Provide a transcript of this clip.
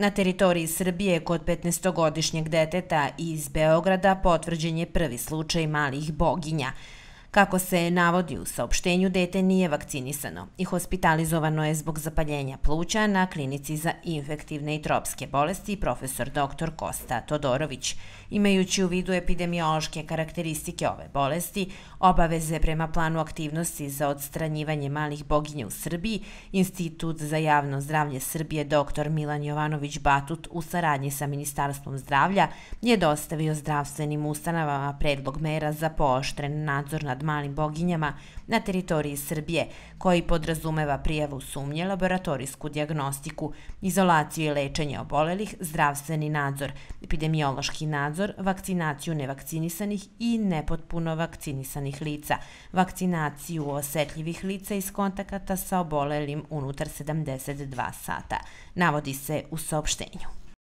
Na teritoriji Srbije kod 15-godišnjeg deteta iz Beograda potvrđen je prvi slučaj malih boginja. Kako se navodi u saopštenju, dete nije vakcinisano i hospitalizovano je zbog zapaljenja pluća na klinici za infektivne i tropske bolesti profesor dr. Kosta Todorović. Imajući u vidu epidemiološke karakteristike ove bolesti, obaveze prema planu aktivnosti za odstranjivanje malih boginja u Srbiji, Institut za javno zdravlje Srbije dr. Milan Jovanović Batut u saradnji sa Ministarstvom zdravlja je dostavio zdravstvenim ustanovama predlog mera za pooštren nadzor nad malim boginjama na teritoriji Srbije, koji podrazumeva prijavu sumnje, laboratorijsku diagnostiku, izolaciju i lečenje obolelih, zdravstveni nadzor, epidemiološki nadzor, vakcinaciju nevakcinisanih i nepotpuno vakcinisanih lica, vakcinaciju osetljivih lica iz kontakata sa obolelim unutar 72 sata, navodi se u saopštenju.